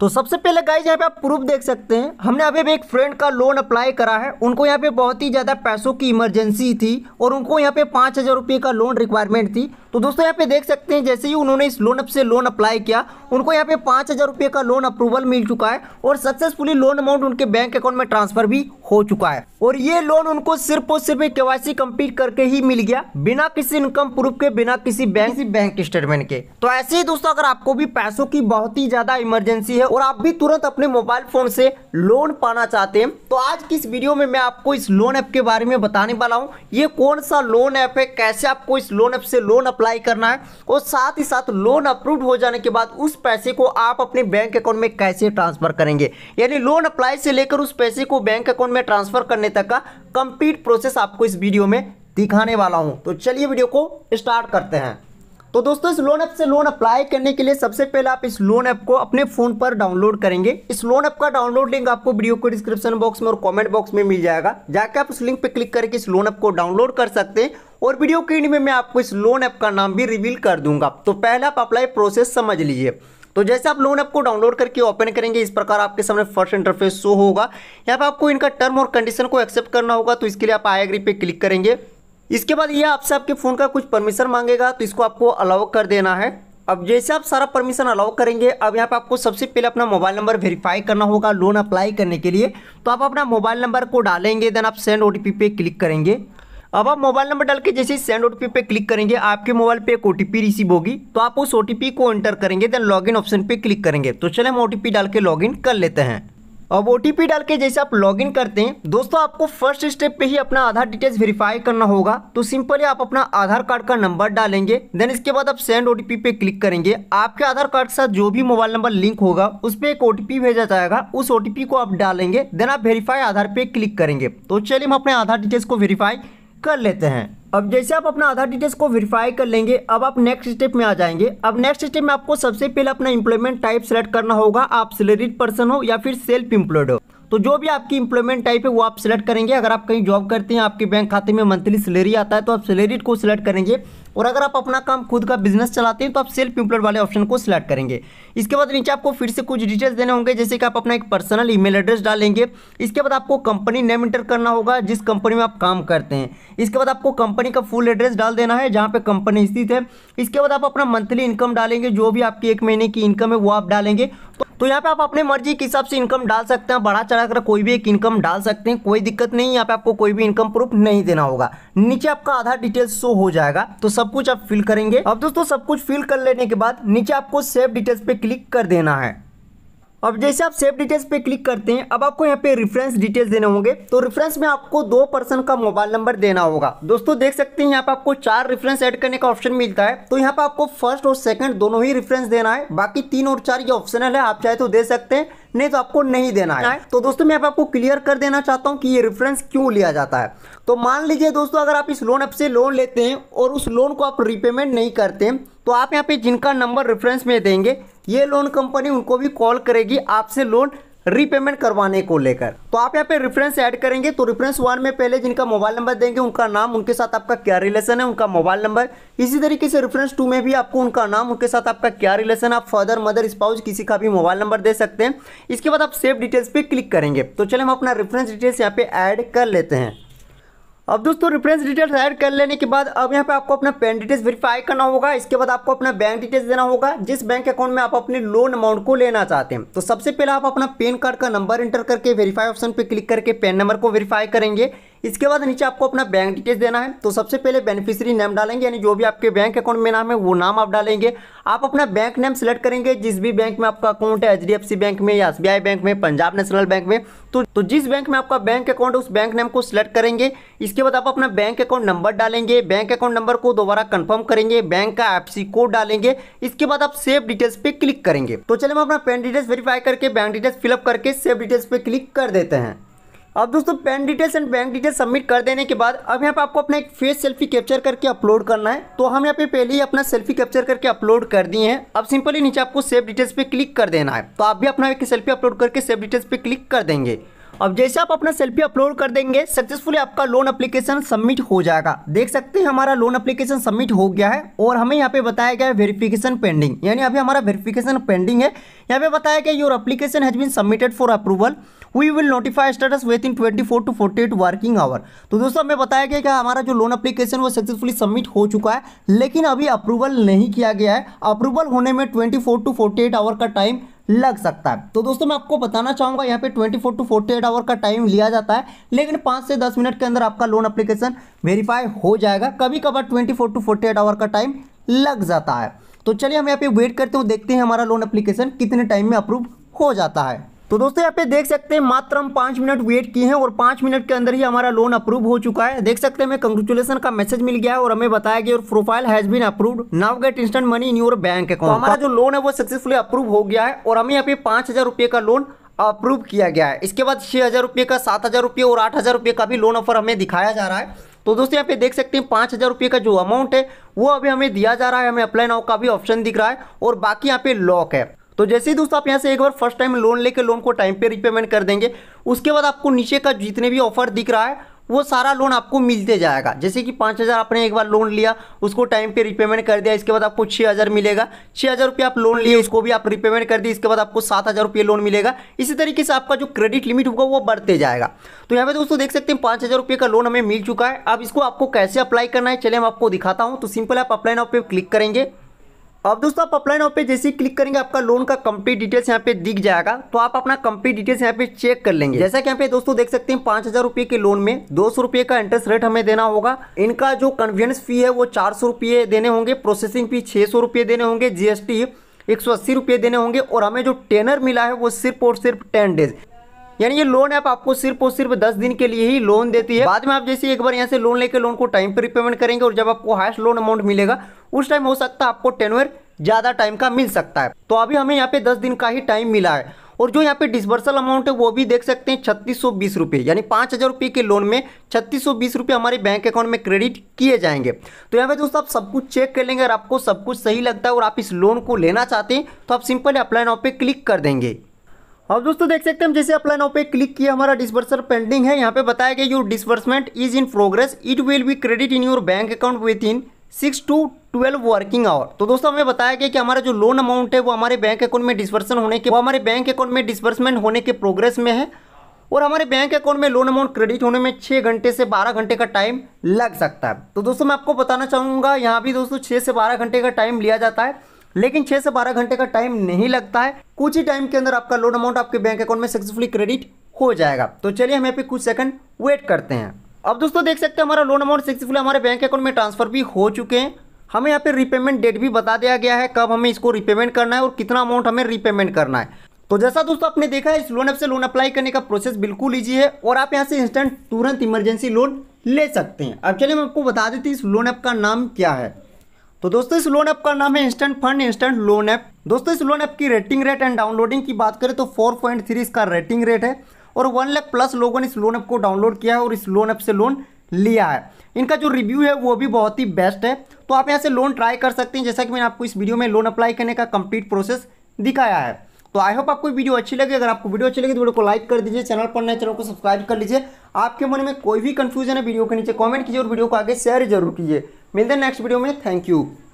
तो सबसे पहले गाइज यहाँ पे आप प्रूफ देख सकते हैं हमने अभी भी एक फ्रेंड का लोन अप्लाई करा है उनको यहाँ पे बहुत ही ज़्यादा पैसों की इमरजेंसी थी और उनको यहाँ पे पाँच हज़ार रुपये का लोन रिक्वायरमेंट थी तो दोस्तों यहाँ पे देख सकते हैं जैसे ही उन्होंने इस लोन अप से लोन अप्लाई किया उनको यहाँ पे पाँच हज़ार रुपये का लोन अप्रूवल मिल चुका है और सक्सेसफुली लोन अमाउंट उनके बैंक अकाउंट में ट्रांसफर भी हो चुका है और ये लोन उनको सिर्फ और सिर्फ के वाई कंप्लीट करके ही मिल गया बिना किसी इनकम प्रूफ के बिना किसी बैंक किसी बैंक स्टेटमेंट के तो ऐसे ही दोस्तों अगर आपको भी पैसों की बहुत ही ज़्यादा इमरजेंसी है और आप भी तुरंत अपने मोबाइल फ़ोन से लोन पाना चाहते हैं तो आज की इस वीडियो में मैं आपको इस लोन ऐप के बारे में बताने वाला हूँ ये कौन सा लोन ऐप है कैसे आपको इस लोन ऐप से लोन अप्लाई करना है और साथ ही साथ लोन अप्रूव हो जाने के बाद उस पैसे को आप अपने बैंक अकाउंट में कैसे ट्रांसफर करेंगे यानी लोन अप्लाई से लेकर उस पैसे को बैंक अकाउंट में ट्रांसफर करने तक का कंप्लीट प्रोसेस आपको इस वीडियो में दिखाने वाला हूं तो चलिए वीडियो को स्टार्ट करते हैं तो दोस्तों इस लोन ऐप से लोन अप्लाई करने के लिए सबसे पहले आप इस लोन ऐप को अपने फोन पर डाउनलोड करेंगे इस लोन ऐप का डाउनलोड लिंक आपको वीडियो को डिस्क्रिप्शन बॉक्स में और कमेंट बॉक्स में मिल जाएगा जाके आप उस लिंक पर क्लिक करके इस लोन ऐप को डाउनलोड कर सकते हैं और वीडियो के में मैं आपको इस लोन ऐप का नाम भी रिवील कर दूंगा तो पहले आप अप्लाई प्रोसेस समझ लीजिए तो जैसे आप लोन ऐप को डाउनलोड करके ओपन करेंगे इस प्रकार आपके सामने फर्स्ट इंटरफेस शो होगा यहाँ पर आपको इनका टर्म और कंडीशन को एक्सेप्ट करना होगा तो इसके लिए आप आई एग्री पे क्लिक करेंगे इसके बाद ये आपसे आपके फ़ोन का कुछ परमिशन मांगेगा तो इसको आपको अलाउ कर देना है अब जैसे आप सारा परमिशन अलाउ करेंगे अब यहाँ पे आपको सबसे पहले अपना मोबाइल नंबर वेरीफाई करना होगा लोन अप्लाई करने के लिए तो आप अपना मोबाइल नंबर को डालेंगे देन आप सेंड ओ पे क्लिक करेंगे अब आप मोबाइल नंबर डाल के जैसे सेंड ओ पे क्लिक करेंगे आपके मोबाइल पे एक ओ रिसीव होगी तो आप उस ओ को एंटर करेंगे देन लॉगिन ऑप्शन पे क्लिक करेंगे तो चले हम ओ डाल के लॉगिन कर लेते हैं अब ओ डाल के जैसे आप लॉगिन करते हैं दोस्तों आपको फर्स्ट स्टेप पे ही अपना आधार डिटेल्स वेरीफाई करना होगा तो सिंपली आप अपना आधार कार्ड का नंबर डालेंगे देन इसके बाद आप सेंड ओ पे क्लिक करेंगे आपके आधार कार्ड के साथ जो भी मोबाइल नंबर लिंक होगा उस पर एक ओ भेजा जाएगा उस ओ को आप डालेंगे देन आप वेरीफाई आधार पे क्लिक करेंगे तो चलिए हम अपने आधार डिटेल्स को वेरीफाई कर लेते हैं अब जैसे आप अपना आधार डिटेल्स को वेरीफाई कर लेंगे अब आप नेक्स्ट स्टेप में आ जाएंगे अब नेक्स्ट स्टेप में आपको सबसे पहले अपना इंप्लॉयमेंट टाइप सेलेक्ट करना होगा आप सैलरीड पर्सन हो या फिर सेल्फ एम्प्लॉयड हो तो जो भी आपकी इंप्लॉयमेंट टाइप है वो आप सिलेक्ट करेंगे अगर आप कहीं जॉब करते हैं आपके बैंक खाते में मंथली सैलरी आता है तो आप सैलरी को सिलेक्ट करेंगे और अगर आप अपना काम खुद का बिजनेस चलाते हैं तो आप सेल्फ इंप्लॉयड वाले ऑप्शन को सिलेक्ट करेंगे इसके बाद नीचे आपको फिर से कुछ डिटेल्स देने होंगे जैसे कि आप अपना एक पर्सनल ईमेल एड्रेस डालेंगे इसके बाद आपको कंपनी नेम इंटर करना होगा जिस कंपनी में आप काम करते हैं इसके बाद आपको कंपनी का फुल एड्रेस डाल देना है जहाँ पर कंपनी स्थित है इसके बाद आप अपना मंथली इनकम डालेंगे जो भी आपकी एक महीने की इनकम है वो आप डालेंगे तो तो यहाँ पे आप अपने मर्जी के हिसाब से इनकम डाल सकते हैं बढ़ा चढ़ा कर कोई भी एक इनकम डाल सकते हैं कोई दिक्कत नहीं यहाँ पे आपको कोई भी इनकम प्रूफ नहीं देना होगा नीचे आपका आधार डिटेल्स शो हो जाएगा तो सब कुछ आप फिल करेंगे अब दोस्तों सब कुछ फिल कर लेने के बाद नीचे आपको सेव डिटेल्स पे क्लिक कर देना है अब जैसे आप सेफ डिटेल्स पे क्लिक करते हैं अब आपको यहाँ पे रेफरेंस डिटेल्स देने होंगे तो रेफरेंस में आपको दो पर्सन का मोबाइल नंबर देना होगा दोस्तों देख सकते हैं यहाँ पे आपको चार रेफरेंस ऐड करने का ऑप्शन मिलता है तो यहाँ पे आपको फर्स्ट और सेकंड दोनों ही रेफरेंस देना है बाकी तीन और चार ये ऑप्शनल है आप चाहे तो दे सकते हैं नहीं तो आपको नहीं देना है तो दोस्तों मैं आपको क्लियर कर देना चाहता हूँ कि ये रेफरेंस क्यों लिया जाता है तो मान लीजिए दोस्तों अगर आप इस लोन ऐप से लोन लेते हैं और उस लोन को आप रिपेमेंट नहीं करते तो आप यहाँ पे जिनका नंबर रेफरेंस में देंगे ये लोन कंपनी उनको भी कॉल करेगी आपसे लोन रीपेमेंट करवाने को लेकर तो आप यहाँ पे रेफरेंस ऐड करेंगे तो रेफरेंस वन में पहले जिनका मोबाइल नंबर देंगे उनका नाम उनके साथ आपका क्या रिलेशन है उनका मोबाइल नंबर इसी तरीके से रेफरेंस टू में भी आपको उनका नाम उनके साथ आपका क्या रिलेशन आप फादर मदर स्पाउस किसी का भी मोबाइल नंबर दे सकते हैं इसके बाद आप सेफ डिटेल्स पर क्लिक करेंगे तो चले हम अपना रेफरेंस डिटेल्स यहाँ पे ऐड कर लेते हैं अब दोस्तों रेफरेंस डिटेल्स ऐड कर लेने के बाद अब यहाँ पे आपको अपना पैन डिटेल्स वेरीफाई करना होगा इसके बाद आपको अपना बैंक डिटेल्स देना होगा जिस बैंक अकाउंट में आप अपने लोन अमाउंट को लेना चाहते हैं तो सबसे पहले आप अपना पेन कार्ड का नंबर इंटर करके वेरीफाई ऑप्शन पर क्लिक करके पेन नंबर को वेरीफाई करेंगे इसके बाद नीचे आपको अपना बैंक डिटेल्स देना है तो सबसे पहले बेनिफिशियरी नेम डालेंगे यानी जो भी आपके बैंक अकाउंट में नाम है वो नाम आप डालेंगे आप अपना बैंक नेम सेलेक्ट करेंगे जिस भी बैंक में आपका अकाउंट है एच बैंक में या एस बैंक में पंजाब नेशनल बैंक में तो तो जिस बैंक में आपका बैंक अकाउंट है उस बैंक नेम को सिलेक्ट करेंगे इसके बाद आप अपना बैंक अकाउंट नंबर डालेंगे बैंक अकाउंट नंबर को दोबारा कन्फर्म करेंगे बैंक का एफ कोड डालेंगे इसके बाद आप सेव डिटेल्स पे क्लिक करेंगे तो चलिए हम अपना पेन डिटेल्स वेरीफाई करके बैंक डिटेल्स फिलअप करके सेव डिटेल्स पे क्लिक कर देते हैं अब दोस्तों PAN details and bank details submit कर देने के बाद अब यहाँ पे आपको अपना एक फेस सेल्फी कैप्चर करके अपलोड करना है तो हम यहाँ पे पहले ही अपना सेल्फी कैप्चर करके अपलोड कर दिए हैं अब सिंपली नीचे आपको सेव डिटेल्स पे क्लिक कर देना है तो आप भी अपना एक सेल्फी अपलोड करके सेव डिटेल्स पे क्लिक कर देंगे अब जैसे आप अपना सेल्फी अपलोड कर देंगे सक्सेसफुली आपका लोन अप्लीकेशन सबमिट हो जाएगा देख सकते हैं हमारा लोन अप्लीकेशन सबमिट हो गया है और हमें यहाँ पे बताया गया है वेरिफिकेशन पेंडिंग यानी अभी हमारा वेरिफिकेशन पेंडिंग है यहाँ पे बताया गया your application has been submitted for approval we will notify status within twenty four to forty eight working hour तो दोस्तों हमें बताया गया कि हमारा जो लोन अप्लीकेशन वो सक्सेसफुली सबमिट हो चुका है लेकिन अभी अप्रूवल नहीं किया गया है अप्रूवल होने में twenty four to forty eight hour का टाइम लग सकता है तो दोस्तों मैं आपको बताना चाहूँगा यहाँ पे 24 टू 48 आवर का टाइम लिया जाता है लेकिन 5 से 10 मिनट के अंदर आपका लोन अप्लीकेशन वेरीफाई हो जाएगा कभी कभार 24 टू 48 आवर का टाइम लग जाता है तो चलिए हम यहाँ पे वेट करते हो देखते हैं हमारा लोन अप्लीकेशन कितने टाइम में अप्रूव हो जाता है तो दोस्तों यहाँ पे देख सकते हैं मात्र हम पाँच मिनट वेट किए हैं और पाँच मिनट के अंदर ही हमारा लोन अप्रूव हो चुका है देख सकते हैं हमें कंग्रेचुलेसन का मैसेज मिल गया है और हमें बताया गया और profile has been approved now get instant money in your bank account हमारा तो जो लोन है वो सक्सेसफुली अप्रूव हो गया है और हमें यहाँ पे पाँच का लोन अप्रूव किया गया है इसके बाद छः हज़ार रुपये का सात हज़ार रुपये और आठ हज़ार रुपये का भी लोन ऑफर हमें दिखाया जा रहा है तो दोस्तों यहाँ पे देख सकते हैं पाँच हज़ार रुपये का जो अमाउंट है वो अभी हमें दिया जा रहा है हमें अप्लाई नाउ का भी ऑप्शन दिख रहा है और बाकी यहाँ पे लॉक है तो जैसे ही दोस्तों आप यहाँ से एक बार फर्स्ट टाइम लोन लेकर लोन को टाइम पे रिपेमेंट कर देंगे उसके बाद आपको नीचे का जितने भी ऑफर दिख रहा है वो सारा लोन आपको मिलते जाएगा जैसे कि पाँच हज़ार आपने एक बार लोन लिया उसको टाइम पे रिपेमेंट कर दिया इसके बाद आपको छः हज़ार मिलेगा छः हज़ार रुपये आप लोन लिए उसको भी आप रिपेमेंट कर दिए इसके बाद आपको सात हज़ार रुपये लोन मिलेगा इसी तरीके से आपका जो क्रेडिट लिमिट होगा वो बढ़ते जाएगा तो यहाँ पे दोस्तों देख सकते हैं पाँच हज़ार रुपये का लोन हमें मिल चुका है अब इसको आपको कैसे अप्लाई करना है चले मैं आपको दिखाता हूँ तो सिंपल आप अप्लाई नाउ पे क्लिक करेंगे अब दोस्तों आप अपलाइन पे जैसे ही क्लिक करेंगे आपका लोन का कंप्लीट डिटेल्स यहाँ पे दिख जाएगा तो आप अपना कंप्लीट डिटेल्स यहाँ पे चेक कर लेंगे जैसा कि यहाँ पे दोस्तों देख सकते हैं पांच हजार रुपये के लोन में दो सौ रुपये का इंटरेस्ट रेट हमें देना होगा इनका जो कन्वीनियंस फी है वो चार सौ रुपये देने होंगे प्रोसेसिंग फी छः सौ रुपये देने होंगे जीएसटी एक सौ अस्सी रुपये देने होंगे और हमें जो टेनर मिला है वो सिर्फ और सिर्फ टेन डेज यानी ये लोन ऐप आपको सिर्फ और सिर्फ दस दिन के लिए ही लोन देती है बाद में आप जैसे एक बार यहाँ से लोन लेके लोन को टाइम पर रिपेमेंट करेंगे और जब आपको हाइस्ट लोन अमाउंट मिलेगा उस टाइम हो सकता है आपको टेनवेयर ज़्यादा टाइम का मिल सकता है तो अभी हमें यहाँ पे दस दिन का ही टाइम मिला है और जो यहाँ पे डिस्बर्सल अमाउंट है वो भी देख सकते हैं छत्तीस सौ बीस रुपये यानी पाँच हज़ार रुपये के लोन में छत्तीस सौ बीस रुपये हमारे बैंक अकाउंट में क्रेडिट किए जाएंगे तो यहाँ पे दोस्तों आप सब कुछ चेक कर लेंगे अगर आपको सब कुछ सही लगता है और आप इस लोन को लेना चाहते हैं तो आप सिंपल अप्लाई नाव पे क्लिक कर देंगे अब दोस्तों देख सकते हैं हम जैसे अप्लाई नाउ पे क्लिक किया हमारा डिस्बर्सर पेंडिंग है यहाँ पे बताया गया your disbursement is in progress it will be credit in your bank account within six to twelve working hour तो दोस्तों हमें बताया गया कि हमारा जो लोन अमाउंट है वो हमारे बैंक अकाउंट में डिस्पर्सन होने के वो हमारे बैंक अकाउंट में डिस्बर्समेंट होने के प्रोग्रेस में है और हमारे बैंक अकाउंट में लोन अमाउंट क्रेडिट होने में छः घंटे से बारह घंटे का टाइम लग सकता है तो दोस्तों मैं आपको बताना चाहूँगा यहाँ भी दोस्तों छः से बारह घंटे का टाइम लिया जाता है लेकिन छः से बारह घंटे का टाइम नहीं लगता है कुछ ही टाइम के अंदर आपका लोन अमाउंट आपके बैंक अकाउंट में सक्सेसफुली क्रेडिट हो जाएगा तो चलिए हम यहाँ पे कुछ सेकंड वेट करते हैं अब दोस्तों देख सकते हैं हमारा लोन अमाउंट सक्सेसफुली हमारे बैंक अकाउंट में ट्रांसफर भी हो चुके हैं हमें यहाँ पे रिपेमेंट डेट भी बता दिया गया है कब हमें इसको रिपेमेंट करना है और कितना अमाउंट हमें रिपेमेंट करना है तो जैसा दोस्तों आपने देखा है इस लोन ऐप से लोन अप्लाई करने का प्रोसेस बिल्कुल ईजी है और आप यहाँ से इंस्टेंट तुरंत इमरजेंसी लोन ले सकते हैं अब चलिए मैं आपको बता देती इस लोन ऐप का नाम क्या है तो दोस्तों इस लोन ऐप का नाम है instant fund instant loan app दोस्तों इस लोन ऐप की रेटिंग रेट एंड डाउनलोडिंग की बात करें तो 4.3 इसका रेटिंग रेट है और वन लाख प्लस लोगों ने इस लोन ऐप को डाउनलोड किया है और इस लोन ऐप से लोन लिया है इनका जो रिव्यू है वो भी बहुत ही बेस्ट है तो आप यहाँ से लोन ट्राई कर सकते हैं जैसा कि मैंने आपको इस वीडियो में लोन अप्लाई करने का कंप्लीट प्रोसेस दिखाया है तो आई होप आपको वीडियो अच्छी लगे अगर आपको वीडियो अच्छी लगे तो वीडियो को लाइक कर दीजिए चैनल पर नए चैनल को सब्सक्राइब कर लीजिए आपके मन में कोई भी कंफ्यूजन है वीडियो के नीचे कॉमेंट कीजिए और वीडियो को आगे शेयर जरूर कीजिए मिलते हैं नेक्स्ट वीडियो में थैंक यू